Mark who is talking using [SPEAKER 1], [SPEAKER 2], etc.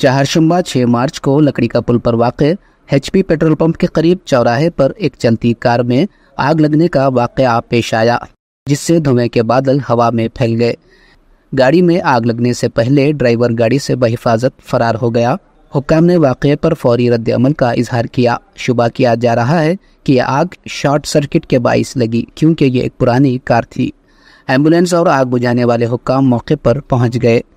[SPEAKER 1] चाहरशुम्बा 6 मार्च को लकड़ी का पुल पर वाक़ एचपी पेट्रोल पंप के करीब चौराहे पर एक चलती कार में आग लगने का वाक़ पेश आया जिससे धुएं के बादल हवा में फैल गए गाड़ी में आग लगने से पहले ड्राइवर गाड़ी से बहिफाजत फरार हो गया हुक्म ने वाक़े पर फौरी रद्द अमल का इजहार किया शुबा किया जा रहा है कि यह आग शॉर्ट सर्किट के बायस लगी क्योंकि ये एक पुरानी कार थी एम्बुलेंस और आग बुझाने वाले हुक्म मौके पर पहुंच गए